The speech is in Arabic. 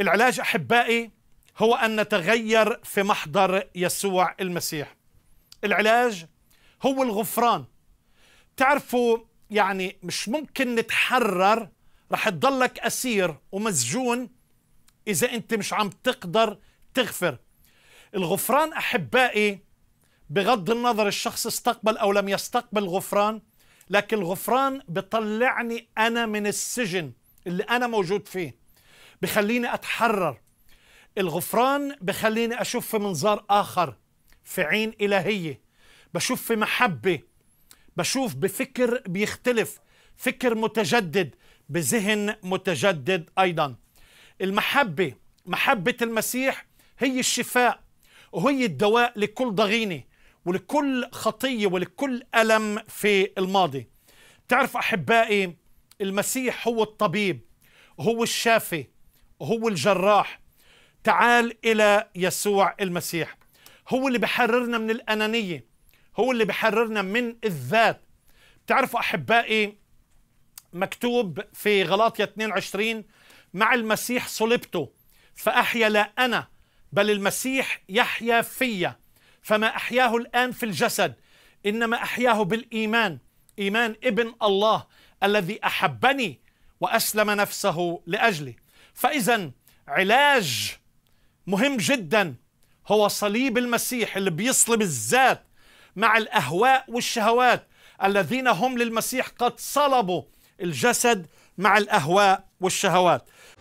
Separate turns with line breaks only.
العلاج احبائي هو ان نتغير في محضر يسوع المسيح العلاج هو الغفران تعرفوا يعني مش ممكن نتحرر رح تضلك اسير ومسجون اذا انت مش عم تقدر تغفر الغفران احبائي بغض النظر الشخص استقبل او لم يستقبل غفران لكن الغفران بطلعني انا من السجن اللي انا موجود فيه بخليني أتحرر الغفران بخليني أشوف في منظار آخر في عين إلهية بشوف في محبة بشوف بفكر بيختلف فكر متجدد بذهن متجدد أيضا المحبة محبة المسيح هي الشفاء وهي الدواء لكل ضغينة ولكل خطية ولكل ألم في الماضي تعرف أحبائي المسيح هو الطبيب هو الشافي هو الجراح تعال إلى يسوع المسيح هو اللي بحررنا من الأنانية هو اللي بحررنا من الذات بتعرفوا أحبائي مكتوب في غلاطية 22 مع المسيح صلبته فأحيا لا أنا بل المسيح يحيا فيا فما أحياه الآن في الجسد إنما أحياه بالإيمان إيمان ابن الله الذي أحبني وأسلم نفسه لأجلي فإذا علاج مهم جدا هو صليب المسيح اللي بيصلب الذات مع الأهواء والشهوات الذين هم للمسيح قد صلبوا الجسد مع الأهواء والشهوات